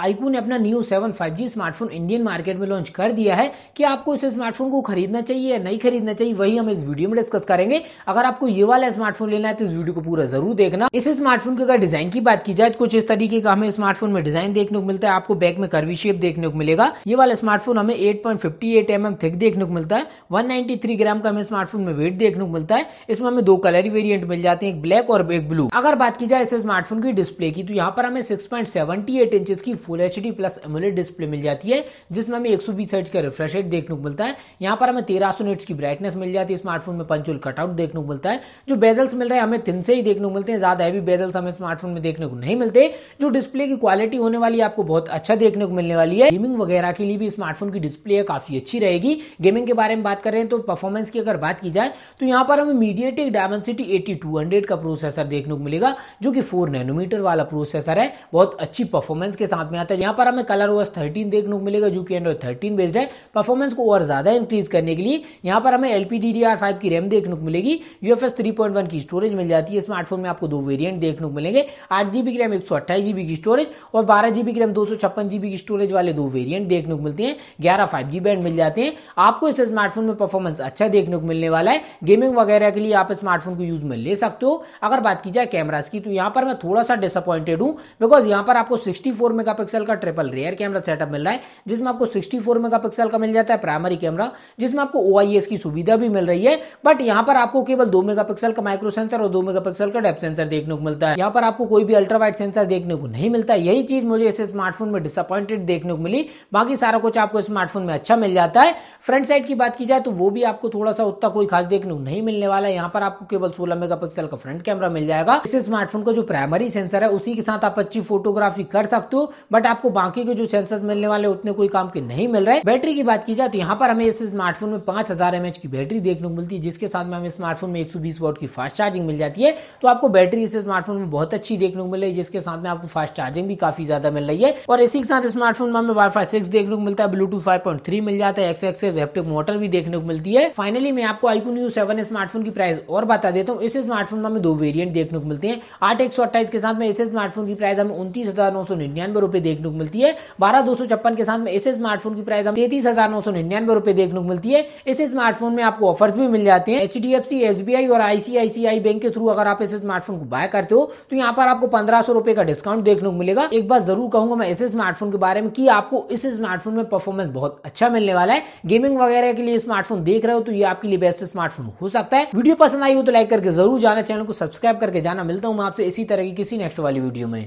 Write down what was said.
iQOO ने अपना new seven five G smartphone Indian market में लॉन्च कर दिया है कि आपको इस स्मार्टफोन को खरीदना चाहिए या नहीं खरीदना चाहिए वही हम इस वीडियो में डिस्कस करेंगे अगर आपको ये वाला स्मार्टफोन लेना है तो इस वीडियो को पूरा जरूर देखना इस स्मार्टफोन के अगर डिजाइन की बात की जाए तो कुछ इस तरीके का हमें स्मार्टफोन में डिजाइन देखने को मिलता है आपको बैक में कर्वी शेप देखने को मिलेगा ये वाला स्मार्टफोन हमें eight point fifty eight M M thick देखने को मिलता है वन नाइनटी थ्री ग्राम का हमें स्मार्टफोन में वेट देखने को मिलता है इसमें हमें दो कलर वेरियंट मिल जाते हैं एक ब्लैक और एक ब्लू अगर बात की जाए इस स्मार्टफोन की डिस्प्ले की तो यहाँ पर हमें six point seventy eight inch इसकी full H D plus AMOLED display मिल जाती है जिसमें हमें एक सौ बीस हर्ट्ज का रिफ्रेश रेट देखने को मिलता है यहाँ पर हमें तेरह सौ निट्स की ब्राइटनेस मिल जाती है स्मार्टफोन में पंचुल कटआउट देखने को मिलता है जो बेजल्स मिल रहे हैं हमें तीन से ही देखने को मिलते हैं ज्यादा हैवी बेजल्स हमें स्मार्टफोन में देखने को नहीं मिलते जो डिस्प्ले की क्वालिटी होने वाली है आपको बहुत अच्छा देखने को मिलने वाली है गेमिंग वगैरह के लिए भी स्मार्टफोन की डिस्प्ले काफी अच्छी रहेगी गेमिंग के बारे में बात करें तो परफॉर्मेंस की अगर बात की जाए तो यहाँ पर हमें MediaTek Dimensity eighty two hundred का प्रोसेसर देखने को मिलेगा जो कि फोर नैनोमीटर वाला प्रोसेसर है बहुत अच्छी परफॉर्मेंस के साथ साथ में आता है यहाँ पर हमें कलर ओएस थर्टीन देखने को मिलेगा जो कि एंड्रॉइड थर्टीन बेस्ड है परफॉर्मेंस को और ज़्यादा इंक्रीज करने के लिए यहाँ पर हमें एल फाइव की रैम देखने को मिलेगी U F S three point one की स्टोरेज मिल जाती है स्मार्टफोन में आपको दो वेरियंट देखने को मिलेंगे आठ जीबी की रैम एक सौ अट्ठाईस जीबी की स्टोरेज और बारह जीबी की रैम दो सौ छप्पन जीबी की स्टोरेज वाले दो वेरियंट देखने को मिलते हैं ग्यारह फाइव जी बैंड मिल जाते हैं आपको इस स्मार्टफोन में परफॉर्मेंस अच्छा देखने को मिलने वाला है गेमिंग वगैरह के लिए आप स्मार्टफोन को यूज में ले सकते हो अगर बात की जाए कैमराज की तो यहाँ पर मैं थोड़ा सा डिसअपॉइंटेड हूँ बिकॉज यहाँ पर आपको सिक्सटी फोर मेगापिक्सल का ट्रिपल रेयर कैमरा सेटअप मिल रहा है जिसमें आपको 64 मेगापिक्सल का मिल जाता है प्राइमरी कैमरा जिसमें आपको ओ की सुविधा भी मिल रही है बट यहाँ पर आपको केवल दो मेगा का माइक्रो सेंसर और दो मेगा का डेप सेंसर देखने को मिलता है यहाँ पर आपको कोई भी अल्ट्रा वाइट सेंसर देखने को नहीं मिलता यही चीज मुझे इस स्मार्टफोन में डिसअपॉइंटेड देखने को मिली बाकी सारा कुछ आपको स्मार्टफोन में अच्छा मिल जाता है फ्रंट साइड की बात की जाए तो वो भी आपको थोड़ा सा उतना कोई खास देखने को नहीं मिलने वाला है यहाँ पर आपको केवल सोलह मेगा का फ्रंट कैमरा मिल जाएगा इस स्मार्टफोन का जो प्राइमरी सेंसर है उसी के साथ आप अच्छी फोटोग्राफी कर सकते हो बट आपको बाकी के जो सेंसर मिलने वाले उतने कोई काम के नहीं मिल रहे बैटरी की बात की जाए तो यहाँ पर हमें इस स्मार्टफोन में पांच हजार की बैटरी देखने को मिलती है जिसके साथ में हमें स्मार्टफोन में एक वोट की फास्ट चार्जिंग मिल जाती है तो आपको बैटरी इस स्मार्टफोन में बहुत अच्छी देखने को मिल रही है जिसके साथ में आपको फास्ट चार्जिंग भी काफी ज्यादा मिल रही है और इसी के साथ स्मार्टफोन में हमें वाईफाई सिक्स देखने को मिलता है ब्लूटूथ फाइव मिल जाता है एक्स एक्स मोटर भी देखने को मिलती है फाइनली मैं आपको आईकू न्यू सेवन स्मार्टफोन की प्राइस और बता देता हूँ इस स्मार्टफोन में दो वेरियंट देखने को मिलते हैं आठ एक सौ के साथ में इस स्मार्टफोन की प्राइस हमें उन्तीस हजार नौ सौ निन्यानवे रुपए देखने को मिलती है बारह दो सौ छप्पन के साथ में इसे स्मार्टफोन की प्राइस तैतीस हजार नौ सौ निन्यानवे रुपए देखने को मिलती है इस स्मार्टफोन में आपको ऑफर्स भी मिल जाते हैं H D F C S B I और आईसीआईसीआई बैंक के थ्रू अगर आप इस स्मार्टफोन को बाय करते हो तो यहाँ पर आपको पंद्रह सौ रुपए का डिस्काउंट देखने को मिलेगा एक बार जरूर कहूंगा मैं इस स्मार्टफोन के बारे में कि आपको इस स्मार्टफोन में परफॉर्मेंस बहुत अच्छा मिलने वाला है गेमिंग वगैरह के लिए स्मार्टफोन देख रहे हो तो ये आपके लिए बेस्ट स्मार्टफोन हो सकता है वीडियो पसंद आई हो तो लाइक करके जरूर जाना चैनल को सब्सक्राइब करके जाना मिलता हूँ मैं आपसे इसी तरह की किसी नेक्स्ट वाली वीडियो में